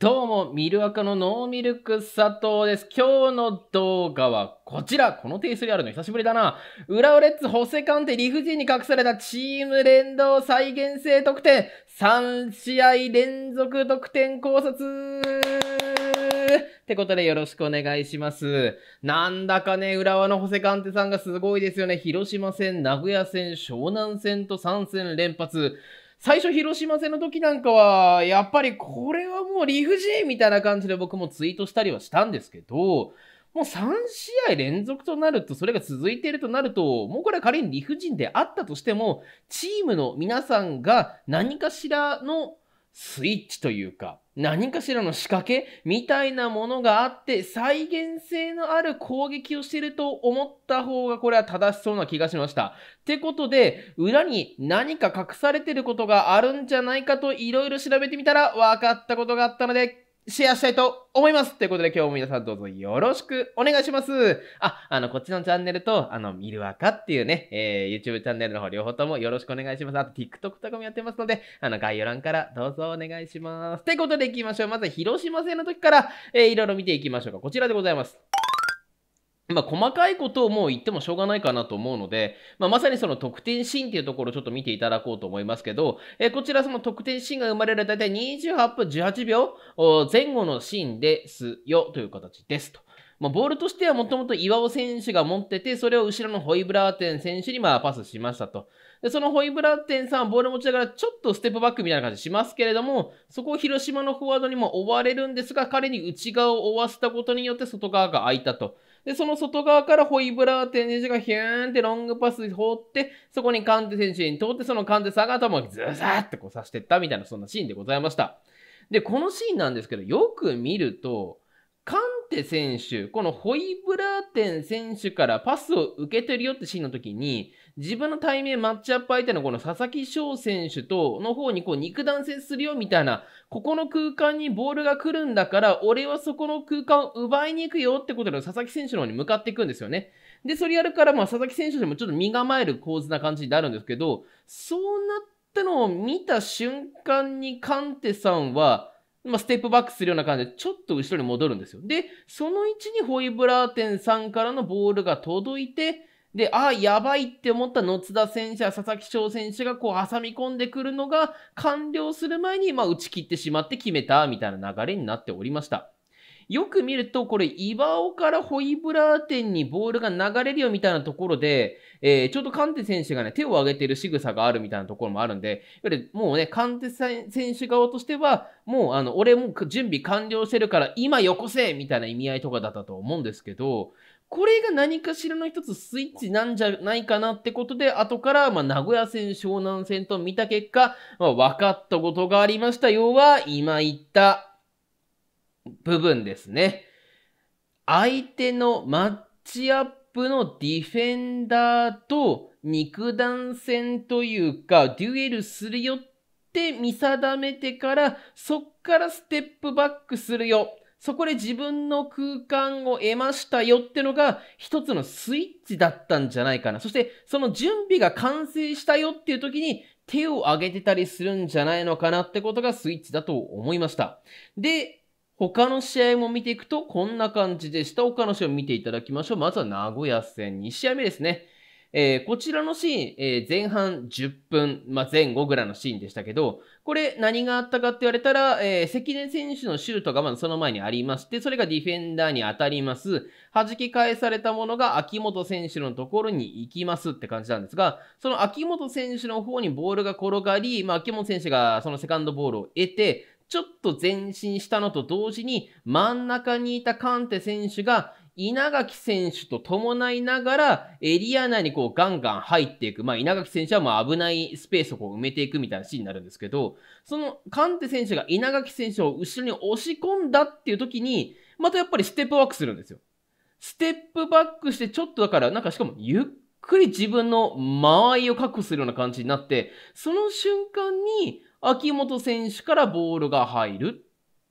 どうも、ミルアカのノーミルク佐藤です。今日の動画はこちら。このテイストリアルの久しぶりだな。浦和レッズ補正鑑定理不尽に隠されたチーム連動再現性得点。3試合連続得点考察ってことでよろしくお願いします。なんだかね、浦和のホセカンテさんがすごいですよね。広島戦、名古屋戦、湘南戦と3戦連発。最初広島戦の時なんかは、やっぱりこれはもう理不尽みたいな感じで僕もツイートしたりはしたんですけど、もう3試合連続となると、それが続いているとなると、もうこれは仮に理不尽であったとしても、チームの皆さんが何かしらのスイッチというか、何かしらの仕掛けみたいなものがあって再現性のある攻撃をしてると思った方がこれは正しそうな気がしました。ってことで裏に何か隠されてることがあるんじゃないかといろいろ調べてみたら分かったことがあったのでシェアしたいと思いますということで今日も皆さんどうぞよろしくお願いします。あ、あの、こっちのチャンネルと、あの、見るアカっていうね、えー、YouTube チャンネルの方両方ともよろしくお願いします。あと TikTok とかもやってますので、あの、概要欄からどうぞお願いします。ってことで行きましょう。まず広島戦の時から、えー、いろいろ見ていきましょうか。こちらでございます。まあ、細かいことをもう言ってもしょうがないかなと思うので、まあ、まさにその得点シーンっていうところをちょっと見ていただこうと思いますけど、えー、こちらその得点シーンが生まれる大体28分18秒前後のシーンですよという形ですと。まあ、ボールとしてはもともと岩尾選手が持ってて、それを後ろのホイブラーテン選手にまあパスしましたと。で、そのホイブラーテンさんはボール持ちながらちょっとステップバックみたいな感じしますけれども、そこを広島のフォワードにも追われるんですが、彼に内側を追わせたことによって外側が空いたと。で、その外側からホイブラーテン選手がヒューンってロングパス放って、そこにカンテ選手に通って、そのカンテさんが頭をズザーってこう刺してったみたいな、そんなシーンでございました。で、このシーンなんですけど、よく見ると、カンテ選手、このホイブラーテン選手からパスを受けてるよってシーンの時に、自分の対面マッチアップ相手のこの佐々木翔選手との方にこう肉弾戦するよみたいな、ここの空間にボールが来るんだから、俺はそこの空間を奪いに行くよってことで佐々木選手の方に向かっていくんですよね。で、それやるから、まあ佐々木選手でもちょっと身構える構図な感じになるんですけど、そうなったのを見た瞬間にカンテさんは、まあ、ステップバックするような感じで、ちょっと後ろに戻るんですよ。で、その位置にホイブラーテンさんからのボールが届いて、で、ああ、やばいって思った野津田選手や佐々木翔選手がこう挟み込んでくるのが完了する前に、まあ、打ち切ってしまって決めたみたいな流れになっておりました。よく見ると、これ、岩尾からホイブラー店にボールが流れるよみたいなところで、えー、ちょうどカンテ選手がね、手を上げてる仕草があるみたいなところもあるんで、もうね、カンテ選手側としては、もう、あの、俺も準備完了してるから、今よこせみたいな意味合いとかだったと思うんですけど、これが何かしらの一つスイッチなんじゃないかなってことで、後から、ま名古屋戦、湘南戦と見た結果、まあ、分かったことがありました。要は、今言った、部分ですね。相手のマッチアップのディフェンダーと肉弾戦というか、デュエルするよって見定めてから、そっからステップバックするよ。そこで自分の空間を得ましたよってのが一つのスイッチだったんじゃないかな。そしてその準備が完成したよっていう時に手を挙げてたりするんじゃないのかなってことがスイッチだと思いました。で、他の試合も見ていくとこんな感じでした。他の試合を見ていただきましょう。まずは名古屋戦2試合目ですね。えー、こちらのシーン、えー、前半10分、まあ、前後ぐらいのシーンでしたけど、これ何があったかって言われたら、えー、関根選手のシュートがまずその前にありまして、それがディフェンダーに当たります。弾き返されたものが秋元選手のところに行きますって感じなんですが、その秋元選手の方にボールが転がり、まあ、秋元選手がそのセカンドボールを得て、ちょっと前進したのと同時に、真ん中にいたカンテ選手が、稲垣選手と伴いながら、エリア内にこうガンガン入っていく。まあ、稲垣選手はもう危ないスペースをこう埋めていくみたいなシーンになるんですけど、そのカンテ選手が稲垣選手を後ろに押し込んだっていう時に、またやっぱりステップワークするんですよ。ステップバックして、ちょっとだから、なんかしかもゆっくり自分の間合いを確保するような感じになって、その瞬間に、秋元選手からボールが入る。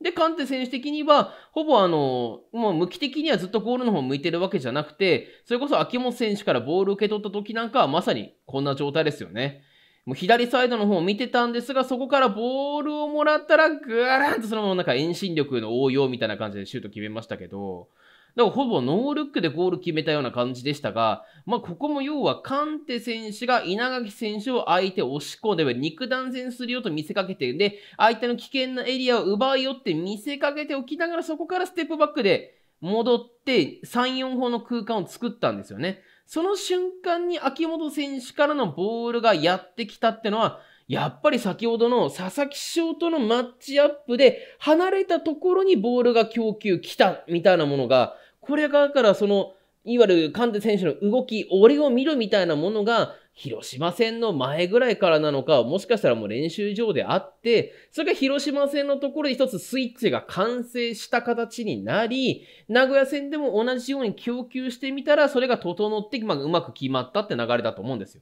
で、カンテ選手的には、ほぼあの、もう無機的にはずっとゴールの方向いてるわけじゃなくて、それこそ秋元選手からボールを受け取った時なんかはまさにこんな状態ですよね。もう左サイドの方を見てたんですが、そこからボールをもらったら、ぐーらんとそのままなんか遠心力の応用みたいな感じでシュート決めましたけど、だからほぼノールックでゴール決めたような感じでしたが、まあ、ここも要はカンテ選手が稲垣選手を相手押し込んで、肉弾戦するよと見せかけてるんで、相手の危険なエリアを奪いよって見せかけておきながら、そこからステップバックで戻って、3、4歩の空間を作ったんですよね。その瞬間に秋元選手からのボールがやってきたってのは、やっぱり先ほどの佐々木翔とのマッチアップで離れたところにボールが供給来たみたいなものが、これがだからその、いわゆるカンテ選手の動き、俺を見るみたいなものが、広島戦の前ぐらいからなのか、もしかしたらもう練習場であって、それが広島戦のところで一つスイッチが完成した形になり、名古屋戦でも同じように供給してみたら、それが整って、まあ、うまく決まったって流れだと思うんですよ。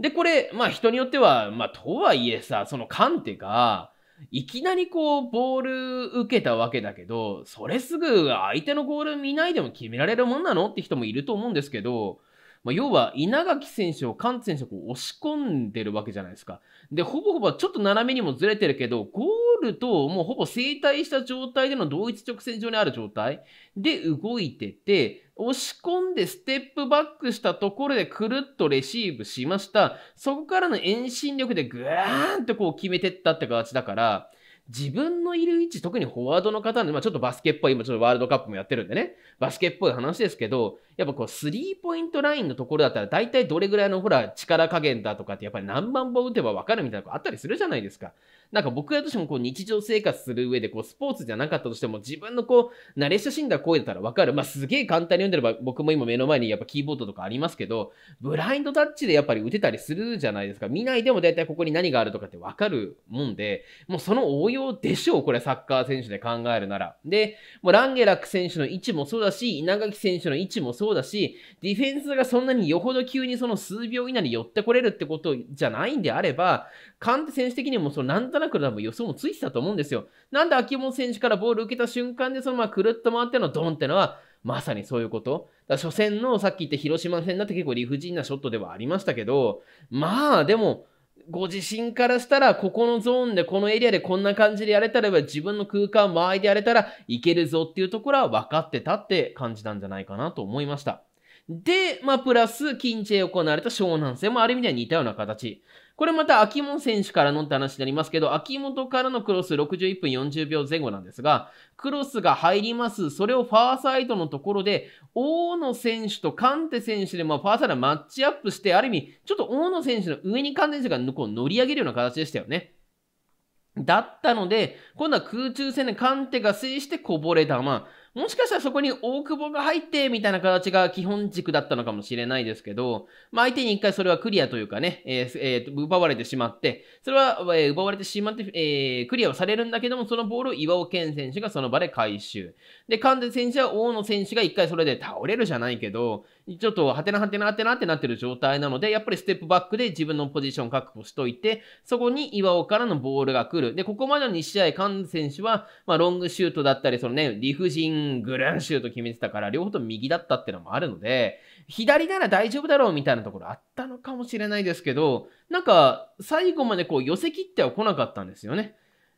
で、これ、まあ人によっては、まあとはいえさ、そのカンテが、いきなりこう、ボール受けたわけだけど、それすぐ相手のゴール見ないでも決められるもんなのって人もいると思うんですけど、まあ、要は稲垣選手をカンテ選手を押し込んでるわけじゃないですか。で、ほぼほぼちょっと斜めにもずれてるけど、ゴると、もうほぼ整体した状態での同一直線上にある状態で動いてて、押し込んでステップバックしたところでくるっとレシーブしました。そこからの遠心力でぐーんとこう決めてったって形だから、自分のいる位置、特にフォワードの方で、まあ、ちょっとバスケっぽい、今ちょっとワールドカップもやってるんでね、バスケっぽい話ですけど、やっぱこう、スリーポイントラインのところだったら、大体どれぐらいのほら、力加減だとかって、やっぱり何万本打てば分かるみたいなのがあったりするじゃないですか。なんか僕らとしてもこう、日常生活する上で、こう、スポーツじゃなかったとしても、自分のこう、慣れ親しんだ声だったら分かる。まあ、すげえ簡単に読んでれば、僕も今目の前にやっぱキーボードとかありますけど、ブラインドタッチでやっぱり打てたりするじゃないですか。見ないでも大体ここに何があるとかって分かるもんで、もうその応用でしょう、これ、サッカー選手で考えるなら。で、もうランゲラック選手の位置もそうだし、稲垣選手の位置もそうだし、そうだし、ディフェンスがそんなによほど急にその数秒以内に寄ってこれるってことじゃないんであれば、カンテ選手的にもそのなんとなく多分予想もついてたと思うんですよ。なんで秋元選手からボール受けた瞬間でそのままくるっと回ってのドンってのは、まさにそういうこと。だ初戦のさっき言った広島戦だって結構理不尽なショットではありましたけど、まあでも、ご自身からしたら、ここのゾーンで、このエリアでこんな感じでやれたらば、自分の空間間合いでやれたらいけるぞっていうところは分かってたって感じなんじゃないかなと思いました。で、まあ、プラス、近地で行われた湘南戦もある意味では似たような形。これまた、秋元選手からのって話になりますけど、秋元からのクロス61分40秒前後なんですが、クロスが入ります。それをファーサイドのところで、大野選手とカンテ選手で、まあ、ファーサイドマッチアップして、ある意味、ちょっと大野選手の上にカンテ選手がこう乗り上げるような形でしたよね。だったので、今度は空中戦でカンテが制してこぼれ球。もしかしたらそこに大久保が入ってみたいな形が基本軸だったのかもしれないですけど、まあ、相手に一回それはクリアというかね、えーえー、奪われてしまって、それは、えー、奪われてしまって、えー、クリアはされるんだけども、そのボールを岩尾健選手がその場で回収。で、神田選手は大野選手が一回それで倒れるじゃないけど、ちょっとはてなはてなはてなってなってる状態なので、やっぱりステップバックで自分のポジション確保しといて、そこに岩尾からのボールが来る。で、ここまでの2試合、神田選手は、まあ、ロングシュートだったり、そのね、理不尽ん、グランシュート決めてたから、両方とも右だったってのもあるので、左なら大丈夫だろうみたいなところあったのかもしれないですけど、なんか、最後までこう寄せ切っては来なかったんですよね。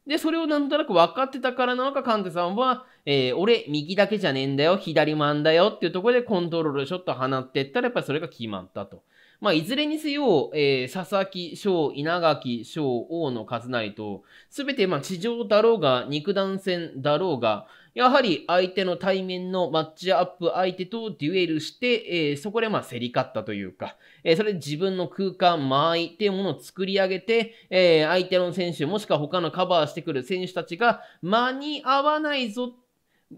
で、それをなんとなく分かってたからなのか、カンテさんは、えー、俺、右だけじゃねえんだよ、左もあんだよっていうところでコントロールショット放っていったら、やっぱりそれが決まったと。まあ、いずれにせよ、えー、佐々木翔、稲垣翔、王の数成と、すべて、まあ、地上だろうが、肉弾戦だろうが、やはり相手の対面のマッチアップ相手とデュエルして、えー、そこでまあ競り勝ったというか、えー、それで自分の空間、間合いっていうものを作り上げて、えー、相手の選手、もしくは他のカバーしてくる選手たちが間に合わないぞ、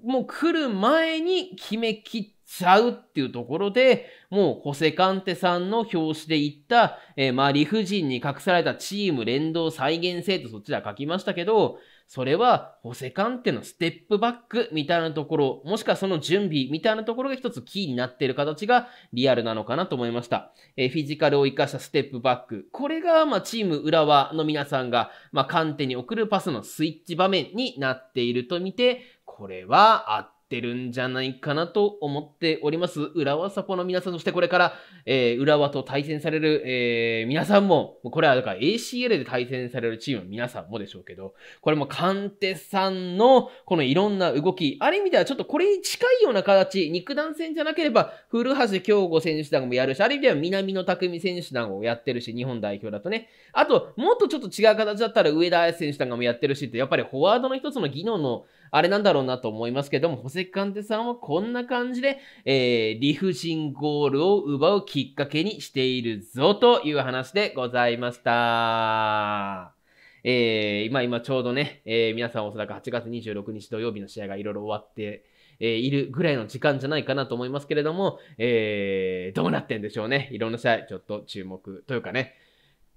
もう来る前に決めきっちゃうっていうところで、もうコセカンテさんの表紙で言った、えー、まあ理不尽に隠されたチーム連動再現性とそっちでは書きましたけど、それはホセカンテのステップバックみたいなところ、もしくはその準備みたいなところが一つキーになっている形がリアルなのかなと思いました。えー、フィジカルを活かしたステップバック。これが、まあチーム浦和の皆さんが、まあカンテに送るパスのスイッチ場面になっていると見て、これは圧ってるんじゃないかなと思っております。浦和サポの皆さん、そしてこれから、えー、浦和と対戦される、えー、皆さんも、これはだから ACL で対戦されるチームの皆さんもでしょうけど、これもカンテさんのこのいろんな動き、ある意味ではちょっとこれに近いような形、肉弾戦じゃなければ、古橋京吾選手団もやるし、ある意味では南野拓実選手団をやってるし、日本代表だとね。あと、もっとちょっと違う形だったら上田綺世選手団もやってるしって、やっぱりフォワードの一つの技能のあれなんだろうなと思いますけども、ホセカンテさんはこんな感じで、えー、理不尽ゴールを奪うきっかけにしているぞという話でございました。えー、今、今ちょうどね、えー、皆さんおそらく8月26日土曜日の試合がいろいろ終わって、えー、いるぐらいの時間じゃないかなと思いますけれども、えー、どうなってんでしょうね。いろんな試合、ちょっと注目というかね、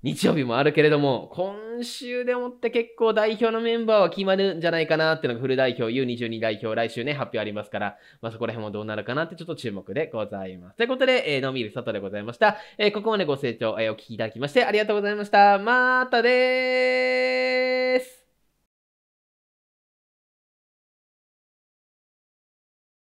日曜日もあるけれども、今週でもって結構代表のメンバーは決まるんじゃないかなっていうのがフル代表、U22 代表、来週ね、発表ありますから、まあ、そこら辺もどうなるかなってちょっと注目でございます。ということで、えー、のみる佐藤でございました。えー、ここまでご清聴、えー、お聴きいただきましてありがとうございました。またでーす